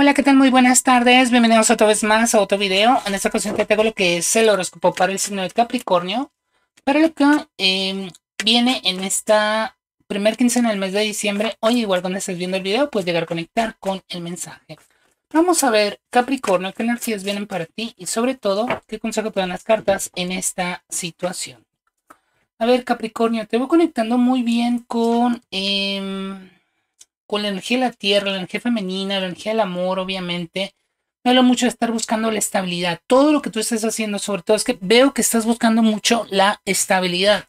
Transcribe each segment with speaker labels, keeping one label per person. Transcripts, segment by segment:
Speaker 1: Hola, ¿qué tal? Muy buenas tardes. Bienvenidos otra vez más a otro video. En esta ocasión te tengo lo que es el horóscopo para el signo de Capricornio. Para lo que em, viene en esta primer quincena del mes de diciembre. Hoy, igual donde estés viendo el video, puedes llegar a conectar con el mensaje. Vamos a ver, Capricornio, qué energías vienen para ti y sobre todo, qué consejo te dan las cartas en esta situación. A ver, Capricornio, te voy conectando muy bien con... Em, con la energía de la tierra, la energía femenina, la energía del amor, obviamente. Me hablo mucho de estar buscando la estabilidad. Todo lo que tú estás haciendo, sobre todo, es que veo que estás buscando mucho la estabilidad.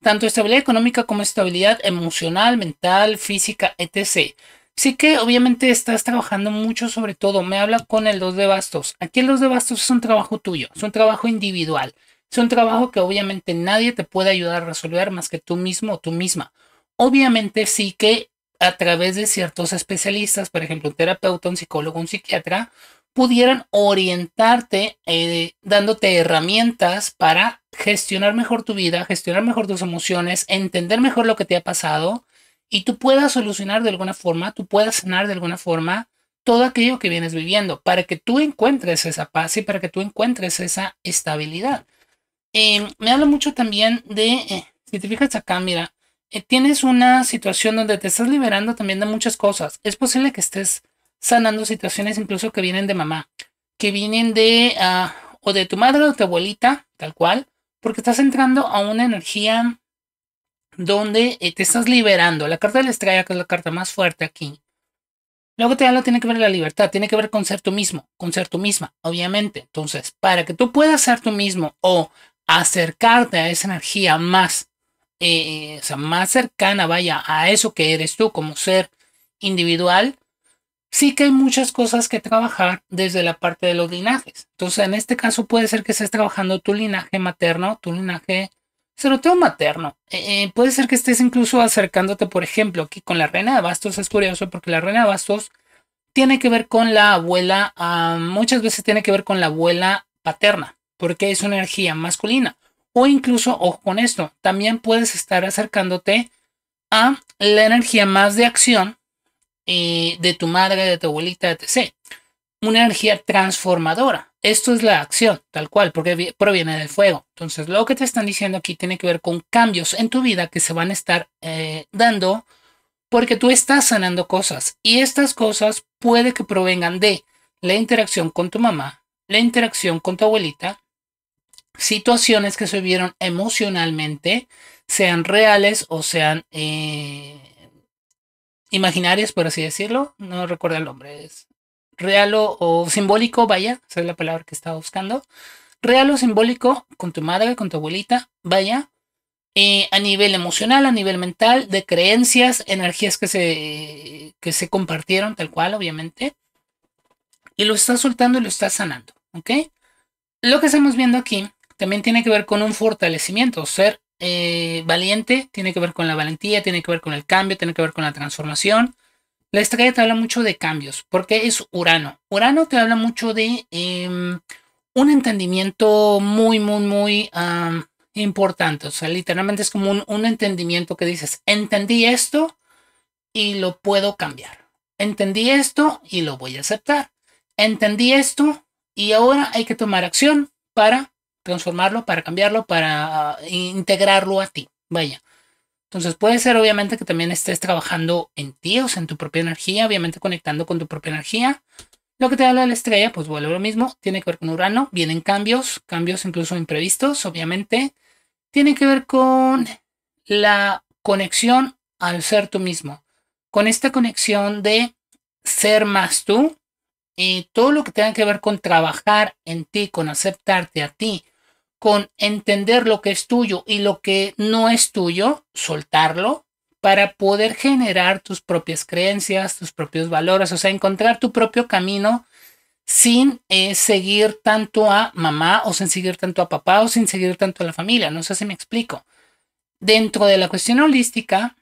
Speaker 1: Tanto estabilidad económica como estabilidad emocional, mental, física, etc. Sí que obviamente estás trabajando mucho sobre todo. Me habla con el 2 de bastos. Aquí el 2 de bastos es un trabajo tuyo, es un trabajo individual. Es un trabajo que obviamente nadie te puede ayudar a resolver más que tú mismo o tú misma. Obviamente sí que a través de ciertos especialistas, por ejemplo, un terapeuta, un psicólogo, un psiquiatra, pudieran orientarte eh, dándote herramientas para gestionar mejor tu vida, gestionar mejor tus emociones, entender mejor lo que te ha pasado y tú puedas solucionar de alguna forma, tú puedas sanar de alguna forma todo aquello que vienes viviendo para que tú encuentres esa paz y para que tú encuentres esa estabilidad. Eh, me habla mucho también de, eh, si te fijas acá, mira, eh, tienes una situación donde te estás liberando también de muchas cosas. Es posible que estés sanando situaciones incluso que vienen de mamá, que vienen de ah, o de tu madre o de tu abuelita, tal cual, porque estás entrando a una energía donde eh, te estás liberando. La carta de la estrella, que es la carta más fuerte aquí. Luego te habla, tiene que ver la libertad, tiene que ver con ser tú mismo, con ser tú misma, obviamente. Entonces, para que tú puedas ser tú mismo o acercarte a esa energía más eh, o sea, más cercana, vaya, a eso que eres tú como ser individual, sí que hay muchas cosas que trabajar desde la parte de los linajes. Entonces, en este caso puede ser que estés trabajando tu linaje materno, tu linaje, ceroteo materno. Eh, eh, puede ser que estés incluso acercándote, por ejemplo, aquí con la reina de bastos. Es curioso porque la reina de bastos tiene que ver con la abuela, ah, muchas veces tiene que ver con la abuela paterna, porque es una energía masculina. O incluso, ojo con esto, también puedes estar acercándote a la energía más de acción eh, de tu madre, de tu abuelita, etc. Una energía transformadora. Esto es la acción, tal cual, porque proviene del fuego. Entonces, lo que te están diciendo aquí tiene que ver con cambios en tu vida que se van a estar eh, dando porque tú estás sanando cosas y estas cosas puede que provengan de la interacción con tu mamá, la interacción con tu abuelita, situaciones que se vivieron emocionalmente, sean reales o sean eh, imaginarias, por así decirlo. No recuerdo el nombre, es real o, simbólico, vaya, esa es la palabra que estaba buscando. Real o simbólico con tu madre, con tu abuelita, vaya, eh, a nivel emocional, a nivel mental, de creencias, energías que se, que se compartieron tal cual, obviamente. Y lo estás soltando y lo estás sanando, ¿ok? Lo que estamos viendo aquí también tiene que ver con un fortalecimiento. Ser eh, valiente tiene que ver con la valentía, tiene que ver con el cambio, tiene que ver con la transformación. La estrella te habla mucho de cambios, porque es Urano. Urano te habla mucho de em, un entendimiento muy, muy, muy importante. O sea, literalmente es como un, un entendimiento que dices, entendí esto y lo puedo cambiar. Entendí esto y lo voy a aceptar. Entendí esto y ahora hay que tomar acción para transformarlo, para cambiarlo, para ah, integrarlo a ti. Vaya. Entonces puede ser obviamente que también estés trabajando en ti, o sea, en tu propia energía, obviamente conectando con tu propia energía. Lo que te habla la estrella, pues vuelve lo mismo, tiene que ver con Urano, vienen cambios, cambios incluso imprevistos, obviamente. Tiene que ver con la conexión al ser tú mismo, con esta conexión de ser más tú y todo lo que tenga que ver con trabajar en ti, con aceptarte a ti, con entender lo que es tuyo y lo que no es tuyo, soltarlo para poder generar tus propias creencias, tus propios valores, o sea, encontrar tu propio camino sin eh, seguir tanto a mamá o sin seguir tanto a papá o sin seguir tanto a la familia. No sé si me explico. Dentro de la cuestión holística,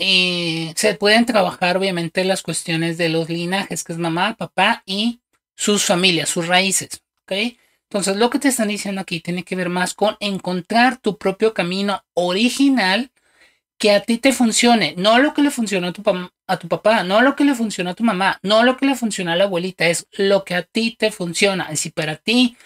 Speaker 1: eh, se pueden trabajar obviamente las cuestiones de los linajes, que es mamá, papá y sus familias, sus raíces. ¿okay? Entonces, lo que te están diciendo aquí tiene que ver más con encontrar tu propio camino original que a ti te funcione, no lo que le funcionó a tu, papá, no lo que le funcionó a tu mamá, no lo que le funcionó a la abuelita, es lo que a ti te funciona. Y si para ti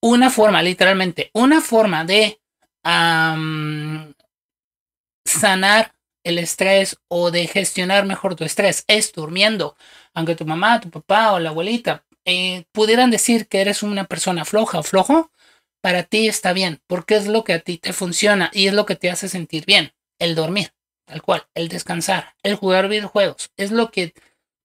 Speaker 1: una forma, literalmente, una forma de sanar el estrés o de gestionar mejor tu estrés es durmiendo, aunque tu mamá, tu papá o la abuelita eh, pudieran decir que eres una persona floja o flojo, para ti está bien, porque es lo que a ti te funciona y es lo que te hace sentir bien, el dormir, tal cual, el descansar, el jugar videojuegos, es lo que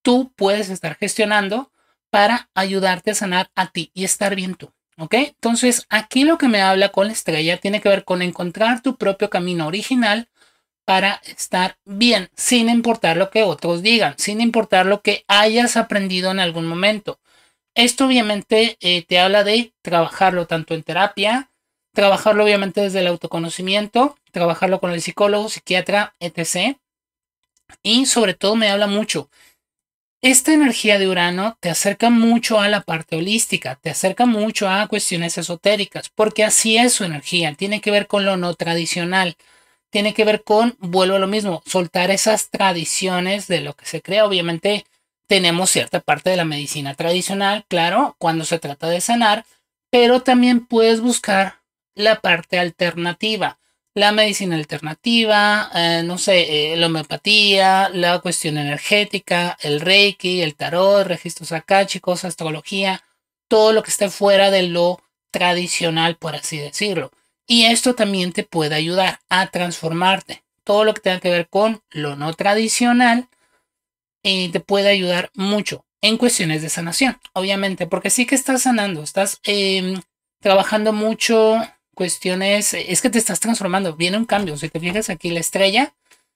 Speaker 1: tú puedes estar gestionando para ayudarte a sanar a ti y estar bien tú. ¿Ok? Entonces, aquí lo que me habla con la estrella tiene que ver con encontrar tu propio camino original para estar bien, sin importar lo que otros digan, sin importar lo que hayas aprendido en algún momento. Esto obviamente eh, te habla de trabajarlo tanto en terapia, trabajarlo obviamente desde el autoconocimiento, trabajarlo con el psicólogo, psiquiatra, etc. Y sobre todo me habla mucho. Esta energía de Urano te acerca mucho a la parte holística, te acerca mucho a cuestiones esotéricas, porque así es su energía, tiene que ver con lo no tradicional, tiene que ver con, vuelvo a lo mismo, soltar esas tradiciones de lo que se crea, obviamente tenemos cierta parte de la medicina tradicional, claro, cuando se trata de sanar, pero también puedes buscar la parte alternativa, la medicina alternativa, eh, no sé, eh, la homeopatía, la cuestión energética, el reiki, el tarot, registros akáchicos, astrología, todo lo que esté fuera de lo tradicional, por así decirlo. Y esto también te puede ayudar a transformarte. Todo lo que tenga que ver con lo no tradicional eh, te puede ayudar mucho en cuestiones de sanación, obviamente, porque sí que estás sanando, estás em, trabajando mucho cuestiones, eh, es que te estás transformando, viene un cambio, si te fijas aquí la estrella,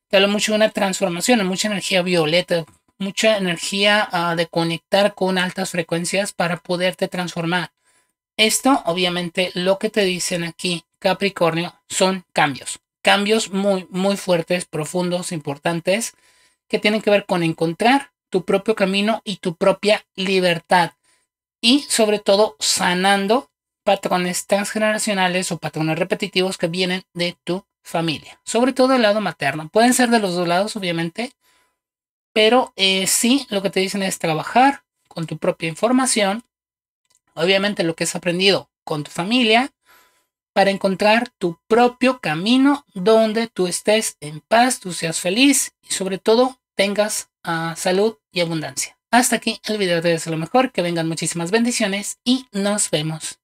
Speaker 1: te habla mucho de una transformación, mucha energía violeta, mucha energía ah, de conectar con altas frecuencias para poderte transformar. Esto, obviamente, lo que te dicen aquí, Capricornio, son cambios. Cambios muy, muy fuertes, profundos, importantes, que tienen que ver con encontrar tu propio camino y tu propia libertad. Y sobre todo sanando patrones transgeneracionales o patrones repetitivos que vienen de tu familia, sobre todo del lado materno. Pueden ser de los dos lados, obviamente, pero eh, sí lo que te dicen es trabajar con tu propia información, obviamente lo que has aprendido con tu familia, para encontrar tu propio camino donde tú estés en paz, tú seas feliz y sobre todo tengas ah, salud y abundancia. Hasta aquí el video de es lo mejor, que vengan muchísimas bendiciones y nos vemos.